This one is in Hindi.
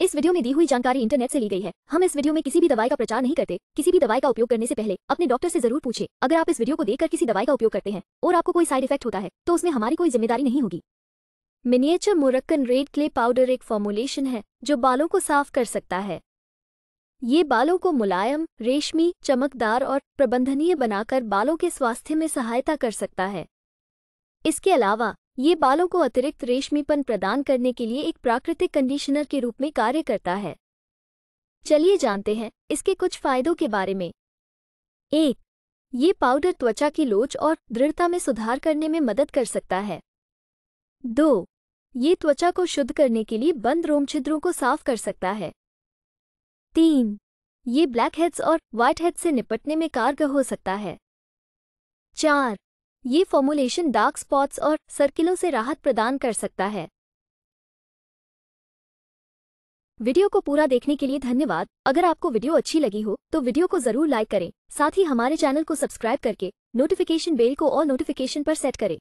इस वीडियो में दी हुई जानकारी इंटरनेट से ली गई है हम इस वीडियो में किसी भी दवाई का प्रचार नहीं करते किसी भी दवाई का उपयोग करने से पहले अपने डॉक्टर से जरूर पूछे अगर आप इस वीडियो को देखकर किसी दवाई का उपयोग करते हैं और आपको कोई साइड इफेक्ट होता है तो उसमें हमारी कोई जिम्मेदारी नहीं होगी miniature Moroccan red clay powder एक फॉर्मुलेशन है जो बालों को साफ कर सकता है ये बालों को मुलायम रेशमी चमकदार और प्रबंधनीय बनाकर बालों के स्वास्थ्य में सहायता कर सकता है इसके अलावा ये बालों को अतिरिक्त रेशमीपन प्रदान करने के लिए एक प्राकृतिक कंडीशनर के रूप में कार्य करता है चलिए जानते हैं इसके कुछ फायदों के बारे में एक ये पाउडर त्वचा की लोच और दृढ़ता में सुधार करने में मदद कर सकता है दो ये त्वचा को शुद्ध करने के लिए बंद रोमछिद्रों को साफ कर सकता है तीन ये ब्लैक हेड्स और व्हाइट हेड्स से निपटने में कारगर हो सकता है चार ये फॉर्मुलेशन डार्क स्पॉट्स और सर्किलों से राहत प्रदान कर सकता है वीडियो को पूरा देखने के लिए धन्यवाद अगर आपको वीडियो अच्छी लगी हो तो वीडियो को जरूर लाइक करें साथ ही हमारे चैनल को सब्सक्राइब करके नोटिफिकेशन बेल को और नोटिफिकेशन पर सेट करें